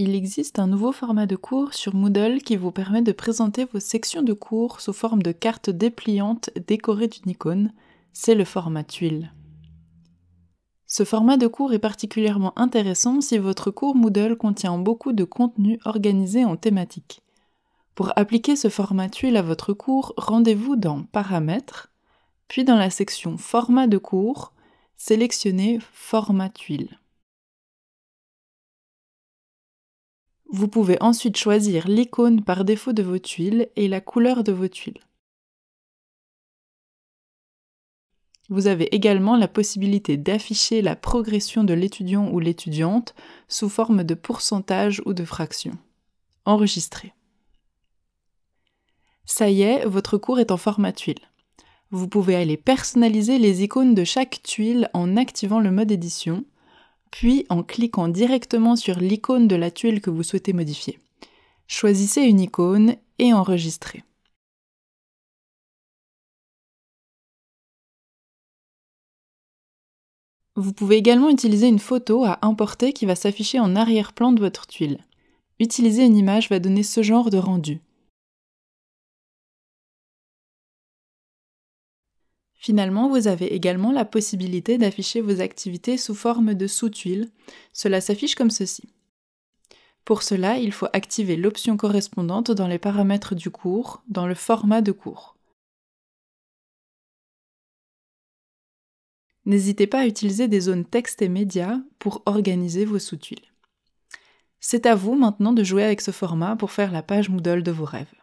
il existe un nouveau format de cours sur Moodle qui vous permet de présenter vos sections de cours sous forme de cartes dépliantes décorées d'une icône. C'est le format tuile. Ce format de cours est particulièrement intéressant si votre cours Moodle contient beaucoup de contenu organisé en thématiques. Pour appliquer ce format tuile à votre cours, rendez-vous dans Paramètres, puis dans la section Format de cours, sélectionnez Format tuile. Vous pouvez ensuite choisir l'icône par défaut de vos tuiles et la couleur de vos tuiles. Vous avez également la possibilité d'afficher la progression de l'étudiant ou l'étudiante sous forme de pourcentage ou de fraction. Enregistrer. Ça y est, votre cours est en format tuile. Vous pouvez aller personnaliser les icônes de chaque tuile en activant le mode édition puis en cliquant directement sur l'icône de la tuile que vous souhaitez modifier. Choisissez une icône et enregistrez. Vous pouvez également utiliser une photo à importer qui va s'afficher en arrière-plan de votre tuile. Utiliser une image va donner ce genre de rendu. Finalement, vous avez également la possibilité d'afficher vos activités sous forme de sous-tuiles. Cela s'affiche comme ceci. Pour cela, il faut activer l'option correspondante dans les paramètres du cours, dans le format de cours. N'hésitez pas à utiliser des zones texte et médias pour organiser vos sous-tuiles. C'est à vous maintenant de jouer avec ce format pour faire la page Moodle de vos rêves.